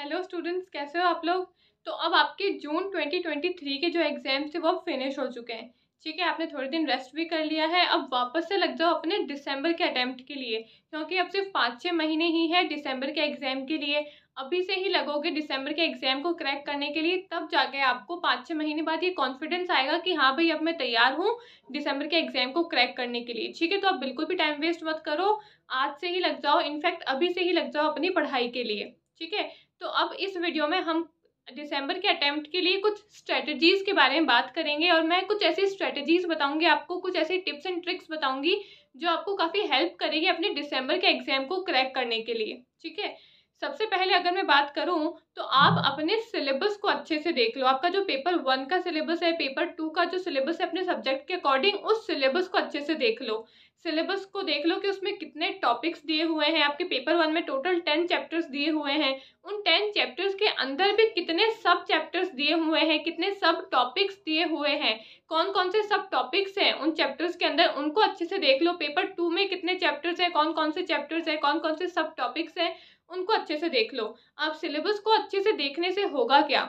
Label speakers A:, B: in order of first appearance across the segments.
A: Hello students कैसे हो आप लोग तो अब आपके जून 2023 के जो एग्ज़ाम थे वो अब फिनिश हो चुके हैं ठीक है आपने थोड़े दिन रेस्ट भी कर लिया है अब वापस से लग जाओ अपने दिसंबर के अटैम्प्ट के लिए क्योंकि अब सिर्फ पाँच छः महीने ही है दिसंबर के एग्ज़ाम के लिए अभी से ही लगोगे दिसंबर के एग्ज़ाम को क्रैक करने के लिए तब जाके आपको पाँच छः महीने बाद ये कॉन्फिडेंस आएगा कि हाँ भाई अब मैं तैयार हूँ दिसंबर के एग्ज़ाम को क्रैक करने के लिए ठीक है तो आप बिल्कुल भी टाइम वेस्ट मत करो आज से ही लग जाओ इनफैक्ट अभी से ही लग जाओ अपनी पढ़ाई के लिए ठीक है तो अब इस वीडियो में हम दिसंबर के अटेम्प्ट के लिए कुछ स्ट्रेटजीज़ के बारे में बात करेंगे और मैं कुछ ऐसी स्ट्रेटजीज़ बताऊंगी आपको कुछ ऐसी टिप्स एंड ट्रिक्स बताऊंगी जो आपको काफ़ी हेल्प करेगी अपने दिसंबर के एग्जाम को क्रैक करने के लिए ठीक है सबसे पहले अगर मैं बात करूं तो आप हम्म। अपने सिलेबस को अच्छे से देख लो आपका जो पेपर वन का सिलेबस है पेपर टू का जो सिलेबस है अपने सब्जेक्ट के अकॉर्डिंग उस सिलेबस को अच्छे से देख लो सिलेबस को देख लो कि उसमें कितने टॉपिक्स दिए हुए हैं आपके पेपर वन में टोटल टेन चैप्टर्स दिए हुए हैं उन टेन चैप्टर्स के अंदर भी कितने सब चैप्टर्स दिए हुए हैं कितने सब टॉपिक्स दिए हुए हैं कौन कौन से सब टॉपिक्स हैं उन चैप्टर्स के अंदर उनको अच्छे से देख लो पेपर टू में कितने चैप्टर्स हैं कौन कौन से चैप्टर्स हैं कौन कौन से सब टॉपिक्स हैं उनको अच्छे से देख लो आप सिलेबस को अच्छे से देखने से होगा क्या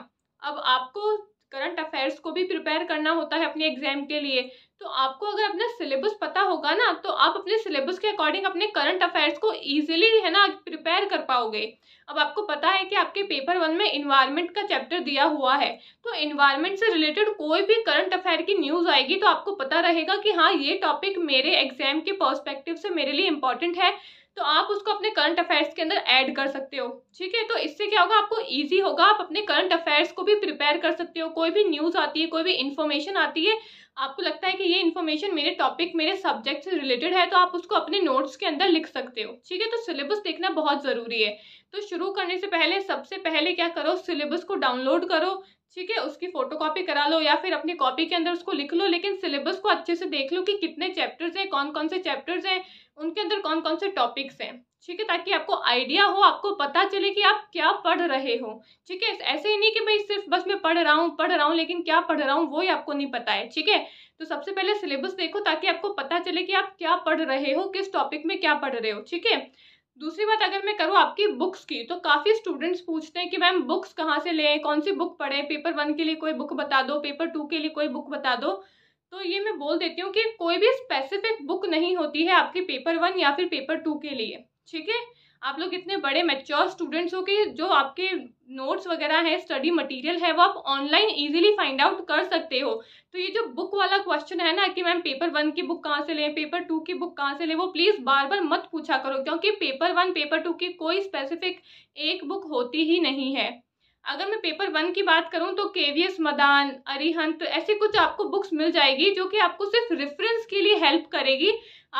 A: अब आपको करंट अफेयर्स को भी प्रिपेयर करना होता है अपने एग्जाम के लिए तो आपको अगर अपना सिलेबस पता होगा ना तो आप अपने सिलेबस के अकॉर्डिंग अपने करंट अफेयर्स को इजीली है ना प्रिपेयर कर पाओगे अब आपको पता है कि आपके पेपर वन में इन्वायरमेंट का चैप्टर दिया हुआ है तो इन्वायरमेंट से रिलेटेड कोई भी करंट अफेयर की न्यूज़ आएगी तो आपको पता रहेगा कि हाँ ये टॉपिक मेरे एग्जाम के पर्स्पेक्टिव से मेरे लिए इंपॉर्टेंट है तो आप उसको अपने करंट अफेयर्स के अंदर ऐड कर सकते हो ठीक है तो इससे क्या होगा आपको ईजी होगा आप अपने करंट अफेयर्स को भी प्रिपेयर कर सकते हो कोई भी न्यूज़ आती है कोई भी इन्फॉर्मेशन आती है आपको लगता है कि ये इन्फॉर्मेशन मेरे टॉपिक मेरे सब्जेक्ट से रिलेटेड है तो आप उसको अपने नोट्स के अंदर लिख सकते हो ठीक है तो सिलेबस देखना बहुत ज़रूरी है तो शुरू करने से पहले सबसे पहले क्या करो सिलेबस को डाउनलोड करो ठीक है उसकी फोटोकॉपी करा लो या फिर अपनी कॉपी के अंदर उसको लिख लो लेकिन सिलेबस को अच्छे से देख लो कि कितने चैप्टर्स हैं कौन कौन से चैप्टर्स हैं उनके अंदर कौन कौन से टॉपिक्स हैं ठीक है ताकि आपको आइडिया हो आपको पता चले कि आप क्या पढ़ रहे हो ठीक है ऐसे ही नहीं कि भाई सिर्फ बस मैं पढ़ रहा हूँ पढ़ रहा हूँ लेकिन क्या पढ़ रहा हूँ वो ही आपको नहीं पता है ठीक है तो सबसे पहले सिलेबस देखो ताकि आपको पता चले कि आप क्या पढ़ रहे हो किस टॉपिक में क्या पढ़ रहे हो ठीक है दूसरी बात अगर मैं करूँ आपकी बुक्स की तो काफ़ी स्टूडेंट्स पूछते हैं कि मैम बुक्स कहाँ से लें कौन सी बुक पढ़े पेपर वन के लिए कोई बुक बता दो पेपर टू के लिए कोई बुक बता दो तो ये मैं बोल देती हूँ कि कोई भी स्पेसिफिक बुक नहीं होती है आपके पेपर वन या फिर पेपर टू के लिए ठीक है आप लोग इतने बड़े मेच्योर स्टूडेंट्स हो कि जो आपके नोट्स वगैरह है स्टडी मटेरियल है वो आप ऑनलाइन इजीली फाइंड आउट कर सकते हो तो ये जो बुक वाला क्वेश्चन है ना कि मैम पेपर वन की बुक कहाँ से लें पेपर टू की बुक कहाँ से लें वो प्लीज़ बार बार मत पूछा करो क्योंकि पेपर वन पेपर टू की कोई स्पेसिफिक एक बुक होती ही नहीं है अगर मैं पेपर वन की बात करूँ तो केवीएस मदान अरिहंत तो ऐसे कुछ आपको बुक्स मिल जाएगी जो कि आपको सिर्फ रेफरेंस के लिए हेल्प करेगी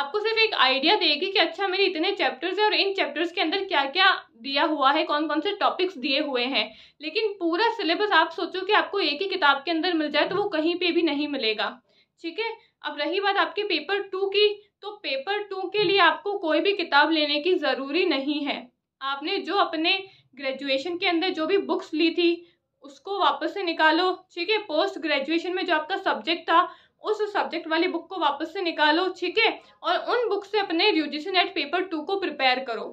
A: आपको सिर्फ एक आइडिया देगी कि अच्छा मेरे इतने चैप्टर्स हैं और इन चैप्टर्स के अंदर क्या क्या दिया हुआ है कौन कौन से टॉपिक्स दिए हुए हैं लेकिन पूरा सिलेबस आप सोचो कि आपको एक ही किताब के अंदर मिल जाए तो वो कहीं पर भी नहीं मिलेगा ठीक है अब रही बात आपके पेपर टू की तो पेपर टू के लिए आपको कोई भी किताब लेने की ज़रूरी नहीं है आपने जो अपने ग्रेजुएशन के अंदर जो भी बुक्स ली थी उसको वापस से निकालो ठीक है पोस्ट ग्रेजुएशन में जो आपका सब्जेक्ट था उस सब्जेक्ट वाली बुक को वापस से निकालो ठीक है और उन बुक से अपने यूजीसी नेट पेपर टू को प्रिपेयर करो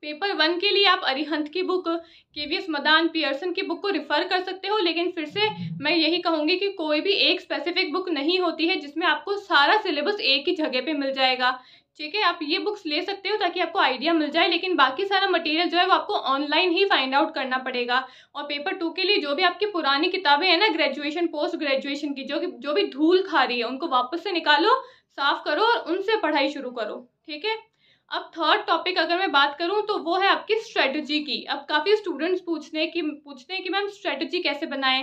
A: पेपर वन के लिए आप अरिहंत की book K V S Madan Pearson की बुक को रिफ़र कर सकते हो लेकिन फिर से मैं यही कहूँगी कि कोई भी एक स्पेसिफिक बुक नहीं होती है जिसमें आपको सारा सिलेबस एक ही जगह पे मिल जाएगा ठीक है आप ये बुक्स ले सकते हो ताकि आपको आइडिया मिल जाए लेकिन बाकी सारा मटेरियल जो है वो आपको ऑनलाइन ही फाइंड आउट करना पड़ेगा और पेपर टू के लिए जो भी आपकी पुरानी किताबें हैं ना ग्रेजुएशन पोस्ट ग्रेजुएशन की जो कि जो भी धूल खा रही है उनको वापस से निकालो साफ करो और उनसे पढ़ाई शुरू करो ठीक है अब थर्ड टॉपिक अगर मैं बात करूं तो वो है आपकी स्ट्रेटजी की अब काफ़ी स्टूडेंट्स पूछने की पूछते हैं कि मैम स्ट्रेटजी कैसे बनाएं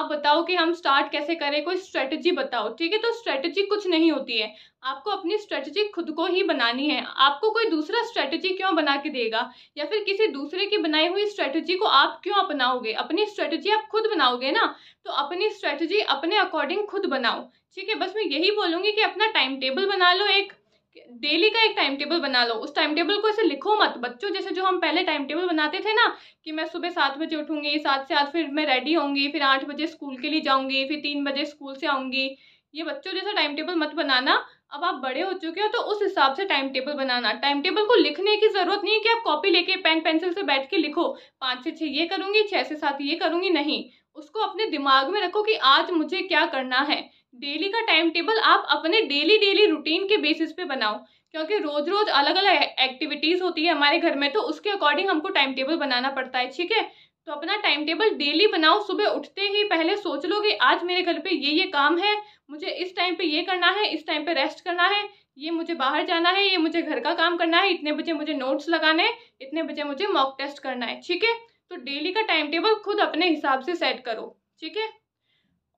A: आप बताओ कि हम स्टार्ट कैसे करें कोई स्ट्रेटजी बताओ ठीक है तो स्ट्रेटजी कुछ नहीं होती है आपको अपनी स्ट्रेटजी खुद को ही बनानी है आपको कोई दूसरा स्ट्रेटजी क्यों बना के देगा या फिर किसी दूसरे की बनाई हुई स्ट्रेटजी को आप क्यों अपनाओगे अपनी स्ट्रेटजी आप खुद बनाओगे ना तो अपनी स्ट्रेटजी अपने अकॉर्डिंग खुद बनाओ ठीक है बस मैं यही बोलूंगी कि अपना टाइम टेबल बना लो एक डेली का एक टाइम टेबल बना लो उस टाइम टेबल को ऐसे लिखो मत बच्चों जैसे जो हम पहले टाइम टेबल बनाते थे ना कि मैं सुबह सात बजे उठूंगी सात से आठ फिर मैं रेडी होंगी फिर आठ बजे स्कूल के लिए जाऊंगी फिर तीन बजे स्कूल से आऊंगी ये बच्चों जैसा टाइम टेबल मत बनाना अब आप बड़े हो चुके हो तो उस हिसाब से टाइम टेबल बनाना टाइम टेबल को लिखने की ज़रूरत नहीं है कि आप कॉपी लेके पेन पेंसिल से बैठ के लिखो पाँच से छः ये करूंगी छः से सात ये करूंगी नहीं उसको अपने दिमाग में रखो कि आज मुझे क्या करना है डेली का टाइम टेबल आप अपने डेली डेली रूटीन के बेसिस पे बनाओ क्योंकि रोज रोज अलग अलग एक्टिविटीज़ होती है हमारे घर में तो उसके अकॉर्डिंग हमको टाइम टेबल बनाना पड़ता है ठीक है तो अपना टाइम टेबल डेली बनाओ सुबह उठते ही पहले सोच लो कि आज मेरे घर पे ये ये काम है मुझे इस टाइम पे ये करना है इस टाइम पे रेस्ट करना है ये मुझे बाहर जाना है ये मुझे घर का काम करना है इतने बजे मुझे नोट्स लगाने हैं इतने बजे मुझे मॉक टेस्ट करना है ठीक है तो डेली का टाइम टेबल खुद अपने हिसाब से सेट करो ठीक है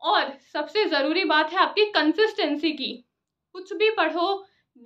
A: और सबसे ज़रूरी बात है आपकी कंसिस्टेंसी की कुछ भी पढ़ो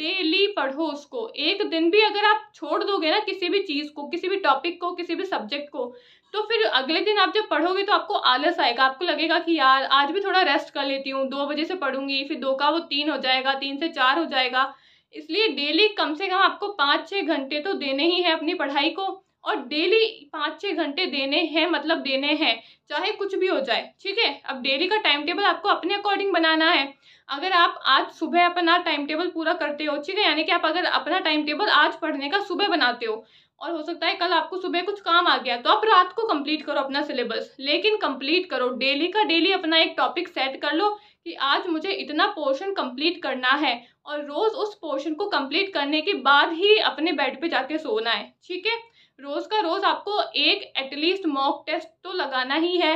A: डेली पढ़ो उसको एक दिन भी अगर आप छोड़ दोगे ना किसी भी चीज़ को किसी भी टॉपिक को किसी भी सब्जेक्ट को तो फिर अगले दिन आप जब पढ़ोगे तो आपको आलस आएगा आपको लगेगा कि यार आज भी थोड़ा रेस्ट कर लेती हूँ दो बजे से पढ़ूंगी फिर दो का वो तीन हो जाएगा तीन से चार हो जाएगा इसलिए डेली कम से कम आपको पाँच छः घंटे तो देने ही है अपनी पढ़ाई को और डेली पाँच छः घंटे देने हैं मतलब देने हैं चाहे कुछ भी हो जाए ठीक है अब डेली का टाइम टेबल आपको अपने अकॉर्डिंग बनाना है अगर आप आज सुबह अपना टाइम टेबल पूरा करते हो ठीक है यानी कि आप अगर अपना टाइम टेबल आज पढ़ने का सुबह बनाते हो और हो सकता है कल आपको सुबह कुछ काम आ गया तो आप रात को कंप्लीट करो अपना सिलेबस लेकिन कंप्लीट करो डेली का डेली अपना एक टॉपिक सेट कर लो कि आज मुझे इतना पोर्शन कंप्लीट करना है और रोज़ उस पोर्शन को कंप्लीट करने के बाद ही अपने बेड पे जाके सोना है ठीक है रोज़ का रोज़ आपको एक एटलीस्ट मॉक टेस्ट तो लगाना ही है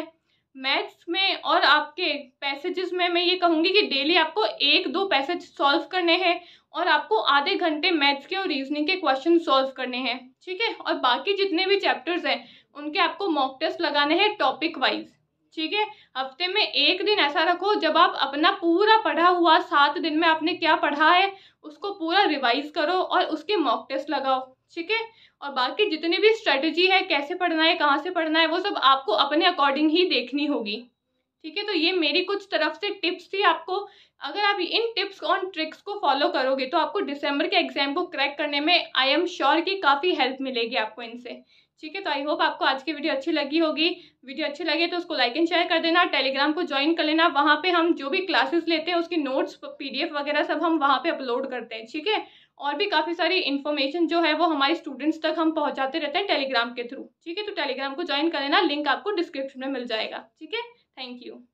A: मैथ्स में और आपके पैसेजेस में मैं ये कहूँगी कि डेली आपको एक दो पैसेज सॉल्व करने हैं और आपको आधे घंटे मैथ्स के और रीजनिंग के क्वेश्चन सॉल्व करने हैं ठीक है और बाकी जितने भी चैप्टर्स हैं उनके आपको मॉक टेस्ट लगाने हैं टॉपिक वाइज ठीक है हफ्ते में एक दिन ऐसा रखो जब आप अपना पूरा पढ़ा हुआ सात दिन में आपने क्या पढ़ा है उसको पूरा रिवाइज करो और उसके मॉक टेस्ट लगाओ ठीक है और बाकी जितनी भी स्ट्रेटजी है कैसे पढ़ना है कहाँ से पढ़ना है वो सब आपको अपने अकॉर्डिंग ही देखनी होगी ठीक है तो ये मेरी कुछ तरफ से टिप्स थी आपको अगर आप इन टिप्स और ट्रिक्स को फॉलो करोगे तो आपको दिसंबर के एग्जाम को क्रैक करने में आई एम श्योर की काफ़ी हेल्प मिलेगी आपको इनसे ठीक है तो आई होप आपको आज की वीडियो अच्छी लगी होगी वीडियो अच्छी लगे तो उसको लाइक एंड शेयर कर देना टेलीग्राम को ज्वाइन कर लेना वहाँ पे हम जो भी क्लासेस लेते हैं उसकी नोट्स पीडीएफ वगैरह सब हम वहाँ पे अपलोड करते हैं ठीक है और भी काफ़ी सारी इन्फॉर्मेशन जो है वो हमारे स्टूडेंट्स तक हम पहुंचाते रहते हैं टेलीग्राम के थ्रू ठीक है तो टेलीग्राम को ज्वाइन कर लेना लिंक आपको डिस्क्रिप्शन में मिल जाएगा ठीक है थैंक यू